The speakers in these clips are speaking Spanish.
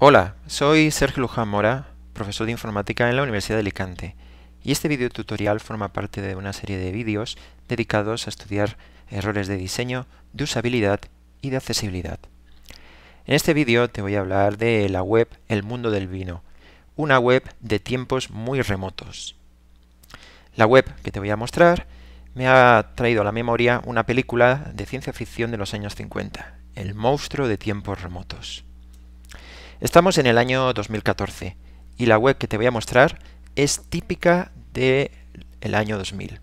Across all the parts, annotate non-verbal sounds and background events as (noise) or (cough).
Hola, soy Sergio Luján Mora, profesor de informática en la Universidad de Alicante, y este video tutorial forma parte de una serie de vídeos dedicados a estudiar errores de diseño, de usabilidad y de accesibilidad. En este vídeo te voy a hablar de la web El Mundo del Vino, una web de tiempos muy remotos. La web que te voy a mostrar me ha traído a la memoria una película de ciencia ficción de los años 50, El monstruo de tiempos remotos. Estamos en el año 2014 y la web que te voy a mostrar es típica del el año 2000.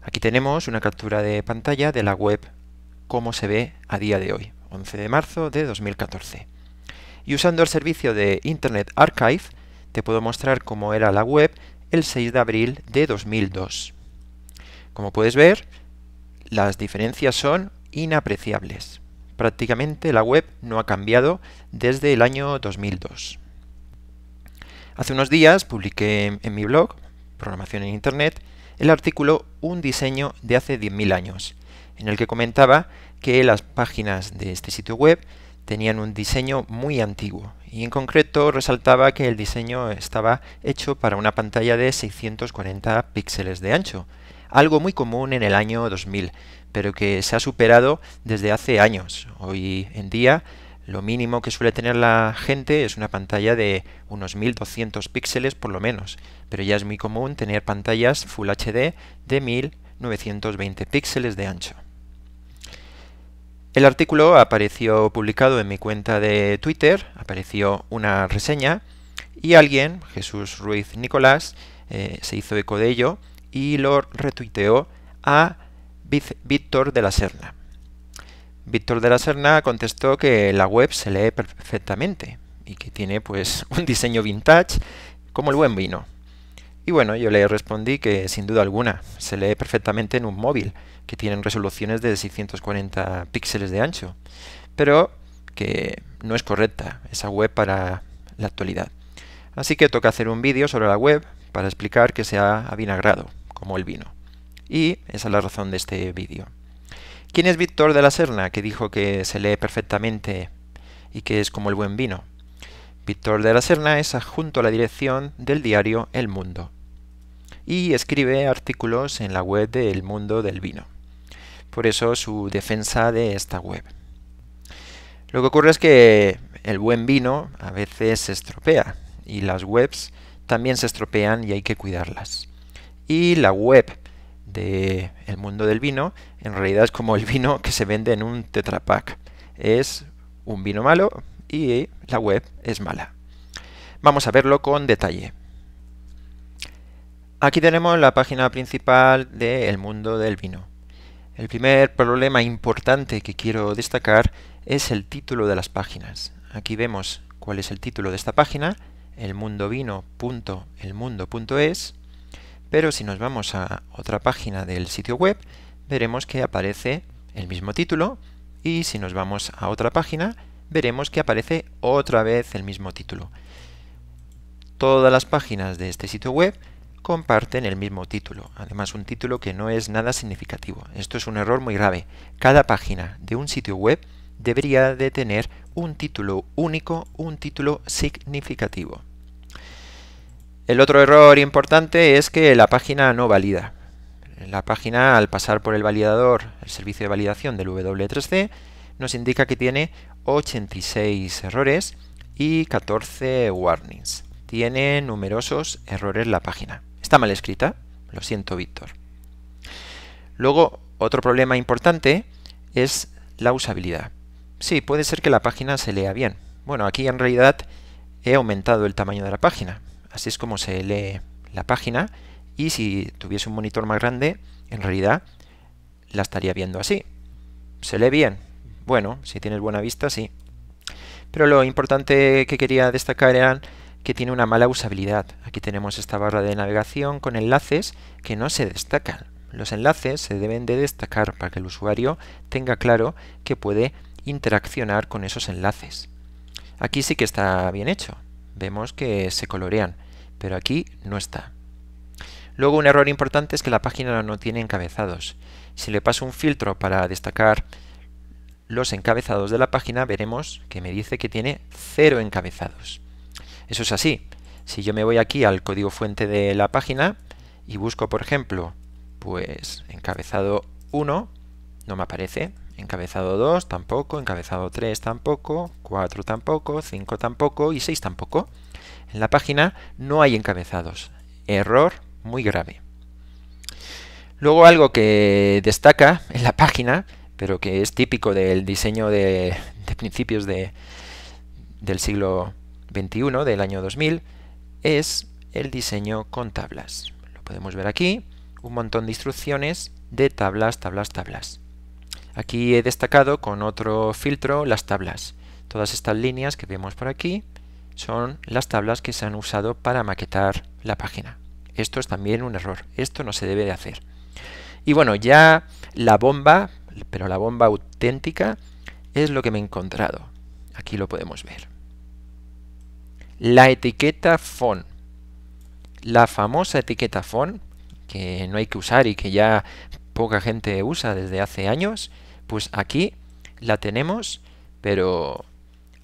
Aquí tenemos una captura de pantalla de la web como se ve a día de hoy, 11 de marzo de 2014. Y usando el servicio de Internet Archive, te puedo mostrar cómo era la web el 6 de abril de 2002. Como puedes ver, las diferencias son inapreciables. Prácticamente la web no ha cambiado desde el año 2002. Hace unos días publiqué en mi blog, Programación en Internet, el artículo Un diseño de hace 10.000 años, en el que comentaba que las páginas de este sitio web tenían un diseño muy antiguo y en concreto resaltaba que el diseño estaba hecho para una pantalla de 640 píxeles de ancho, algo muy común en el año 2000, pero que se ha superado desde hace años. Hoy en día lo mínimo que suele tener la gente es una pantalla de unos 1200 píxeles por lo menos, pero ya es muy común tener pantallas Full HD de 1920 píxeles de ancho. El artículo apareció publicado en mi cuenta de Twitter, apareció una reseña y alguien, Jesús Ruiz Nicolás, eh, se hizo eco de ello y lo retuiteó a Víctor de la Serna. Víctor de la Serna contestó que la web se lee perfectamente y que tiene pues (laughs) un diseño vintage como el buen vino. Y bueno, yo le respondí que sin duda alguna se lee perfectamente en un móvil, que tienen resoluciones de 640 píxeles de ancho, pero que no es correcta esa web para la actualidad. Así que toca hacer un vídeo sobre la web para explicar que se ha avinagrado, como el vino. Y esa es la razón de este vídeo. ¿Quién es Víctor de la Serna, que dijo que se lee perfectamente y que es como el buen vino? Víctor de la Serna es adjunto a la dirección del diario El Mundo y escribe artículos en la web de El Mundo del Vino. Por eso su defensa de esta web. Lo que ocurre es que el buen vino a veces se estropea y las webs también se estropean y hay que cuidarlas. Y la web del El mundo del vino, en realidad es como el vino que se vende en un tetrapack. Es un vino malo y la web es mala. Vamos a verlo con detalle. Aquí tenemos la página principal de El mundo del vino. El primer problema importante que quiero destacar es el título de las páginas. Aquí vemos cuál es el título de esta página, elmundovino.elmundo.es pero si nos vamos a otra página del sitio web, veremos que aparece el mismo título y si nos vamos a otra página, veremos que aparece otra vez el mismo título. Todas las páginas de este sitio web comparten el mismo título, además un título que no es nada significativo. Esto es un error muy grave. Cada página de un sitio web debería de tener un título único, un título significativo. El otro error importante es que la página no valida. La página, al pasar por el validador, el servicio de validación del W3C, nos indica que tiene 86 errores y 14 warnings. Tiene numerosos errores la página. Está mal escrita, lo siento Víctor. Luego, otro problema importante es la usabilidad. Sí, puede ser que la página se lea bien. Bueno, aquí en realidad he aumentado el tamaño de la página, Así es como se lee la página y si tuviese un monitor más grande, en realidad la estaría viendo así. ¿Se lee bien? Bueno, si tienes buena vista, sí. Pero lo importante que quería destacar era que tiene una mala usabilidad. Aquí tenemos esta barra de navegación con enlaces que no se destacan. Los enlaces se deben de destacar para que el usuario tenga claro que puede interaccionar con esos enlaces. Aquí sí que está bien hecho. Vemos que se colorean, pero aquí no está. Luego un error importante es que la página no tiene encabezados. Si le paso un filtro para destacar los encabezados de la página, veremos que me dice que tiene cero encabezados. Eso es así. Si yo me voy aquí al código fuente de la página y busco, por ejemplo, pues encabezado 1, no me aparece. Encabezado 2 tampoco, encabezado 3 tampoco, 4 tampoco, 5 tampoco y 6 tampoco. En la página no hay encabezados. Error muy grave. Luego algo que destaca en la página, pero que es típico del diseño de, principios del siglo XXI, del año 2000, es el diseño con tablas. Lo podemos ver aquí, un montón de instrucciones de tablas, tablas, tablas. Aquí he destacado con otro filtro las tablas. Todas estas líneas que vemos por aquí son las tablas que se han usado para maquetar la página. Esto es también un error, esto no se debe de hacer. Y bueno, ya la bomba, pero la bomba auténtica, es lo que me he encontrado. Aquí lo podemos ver. La etiqueta font. La famosa etiqueta font, que no hay que usar y que ya poca gente usa desde hace años, pues aquí la tenemos, pero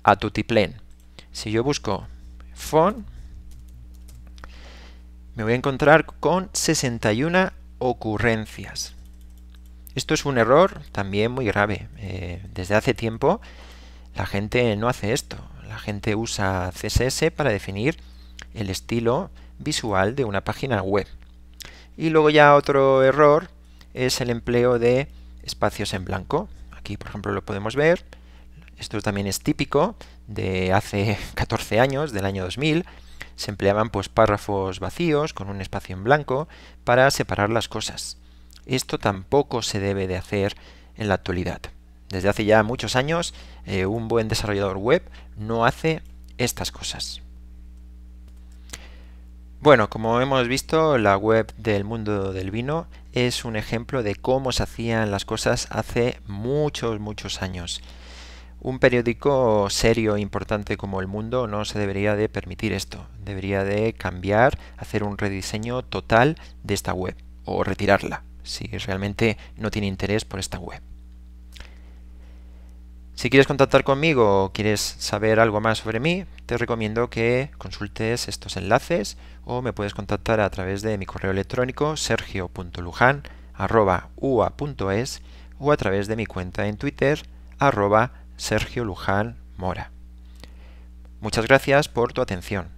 a tutiplén. Si yo busco font, me voy a encontrar con 61 ocurrencias. Esto es un error también muy grave. Eh, desde hace tiempo la gente no hace esto. La gente usa CSS para definir el estilo visual de una página web. Y luego ya otro error es el empleo de espacios en blanco. Aquí, por ejemplo, lo podemos ver. Esto también es típico de hace 14 (laughs) años, del año 2000. Se empleaban pues, párrafos vacíos con un espacio en blanco para separar las cosas. Esto tampoco se debe de hacer en la actualidad. Desde hace ya muchos años, eh, un buen desarrollador web no hace estas cosas. Bueno, como hemos visto, la web del mundo del vino es un ejemplo de cómo se hacían las cosas hace muchos, muchos años. Un periódico serio e importante como El Mundo no se debería de permitir esto. Debería de cambiar, hacer un rediseño total de esta web o retirarla si realmente no tiene interés por esta web. Si quieres contactar conmigo o quieres saber algo más sobre mí, te recomiendo que consultes estos enlaces o me puedes contactar a través de mi correo electrónico sergio.lujan.ua.es o a través de mi cuenta en Twitter arroba sergiolujanmora. Muchas gracias por tu atención.